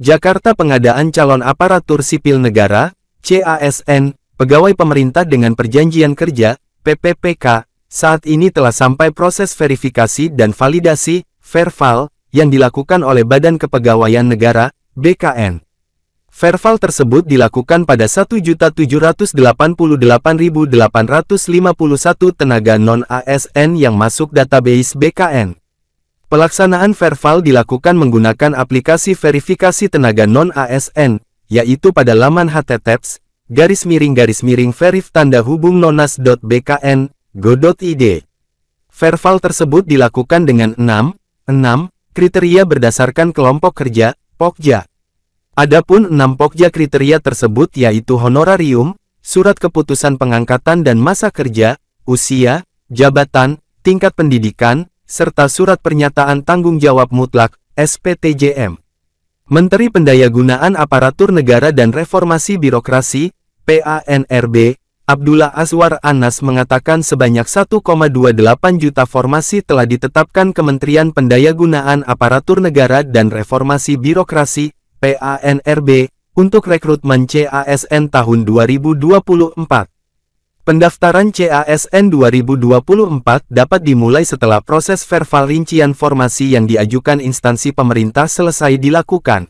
Jakarta pengadaan calon aparatur sipil negara, CASN, pegawai pemerintah dengan perjanjian kerja, PPPK, saat ini telah sampai proses verifikasi dan validasi, verval, yang dilakukan oleh Badan Kepegawaian Negara, BKN. Verval tersebut dilakukan pada 1.788.851 tenaga non-ASN yang masuk database BKN. Pelaksanaan verval dilakukan menggunakan aplikasi verifikasi tenaga non-ASN, yaitu pada laman https garis miring garis miring verif tanda hubung nonas.bkn, go.id. Verval tersebut dilakukan dengan 6, 6, kriteria berdasarkan kelompok kerja, POKJA. Adapun 6 POKJA kriteria tersebut yaitu honorarium, surat keputusan pengangkatan dan masa kerja, usia, jabatan, tingkat pendidikan, serta surat pernyataan tanggung jawab mutlak, SPTJM. Menteri Pendayagunaan Aparatur Negara dan Reformasi Birokrasi, PANRB, Abdullah Azwar Anas mengatakan sebanyak 1,28 juta formasi telah ditetapkan Kementerian Pendayagunaan Aparatur Negara dan Reformasi Birokrasi (PANRB) untuk rekrutmen CASN tahun 2024. Pendaftaran CASN 2024 dapat dimulai setelah proses verbal rincian formasi yang diajukan instansi pemerintah selesai dilakukan.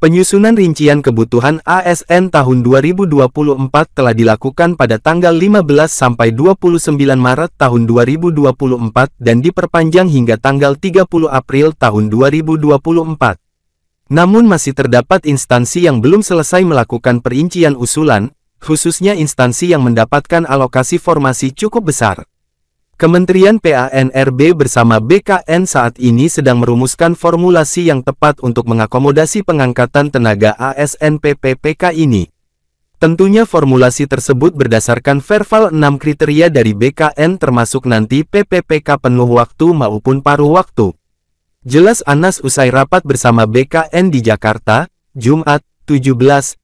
Penyusunan rincian kebutuhan ASN tahun 2024 telah dilakukan pada tanggal 15 sampai 29 Maret tahun 2024 dan diperpanjang hingga tanggal 30 April tahun 2024. Namun masih terdapat instansi yang belum selesai melakukan perincian usulan, khususnya instansi yang mendapatkan alokasi formasi cukup besar. Kementerian PANRB bersama BKN saat ini sedang merumuskan formulasi yang tepat untuk mengakomodasi pengangkatan tenaga ASN PPPK ini. Tentunya formulasi tersebut berdasarkan verval 6 kriteria dari BKN termasuk nanti PPPK penuh waktu maupun paruh waktu. Jelas Anas usai rapat bersama BKN di Jakarta, Jumat, 17.05.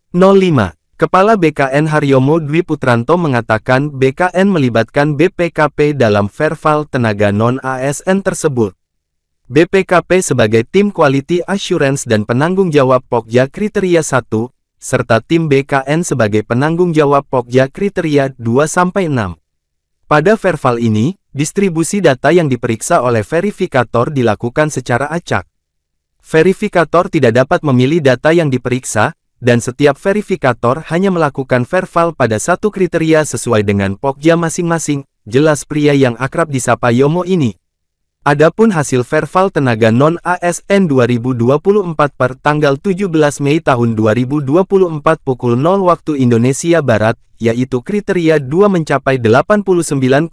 Kepala BKN Haryomo Dwi Putranto mengatakan BKN melibatkan BPKP dalam verval tenaga non-ASN tersebut. BPKP sebagai tim quality assurance dan penanggung jawab Pokja kriteria 1, serta tim BKN sebagai penanggung jawab Pokja kriteria 2-6. Pada verval ini, distribusi data yang diperiksa oleh verifikator dilakukan secara acak. Verifikator tidak dapat memilih data yang diperiksa, dan setiap verifikator hanya melakukan verval pada satu kriteria sesuai dengan pokja masing-masing, jelas pria yang akrab disapa Yomo ini. Adapun hasil verval tenaga non-ASN 2024 per tanggal 17 Mei tahun 2024 pukul 0 waktu Indonesia Barat, yaitu kriteria 2 mencapai 89,87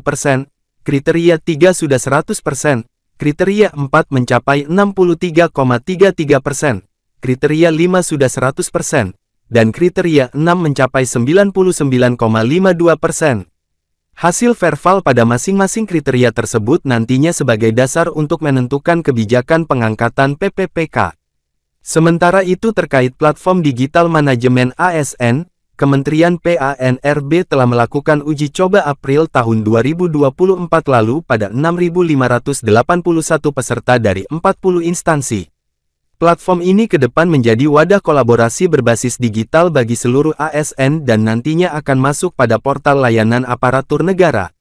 persen, kriteria 3 sudah 100 persen, kriteria 4 mencapai 63,33 persen kriteria 5 sudah 100%, dan kriteria 6 mencapai 99,52%. Hasil verval pada masing-masing kriteria tersebut nantinya sebagai dasar untuk menentukan kebijakan pengangkatan PPPK. Sementara itu terkait platform digital manajemen ASN, Kementerian PANRB telah melakukan uji coba April tahun 2024 lalu pada 6.581 peserta dari 40 instansi. Platform ini ke depan menjadi wadah kolaborasi berbasis digital bagi seluruh ASN dan nantinya akan masuk pada portal layanan aparatur negara,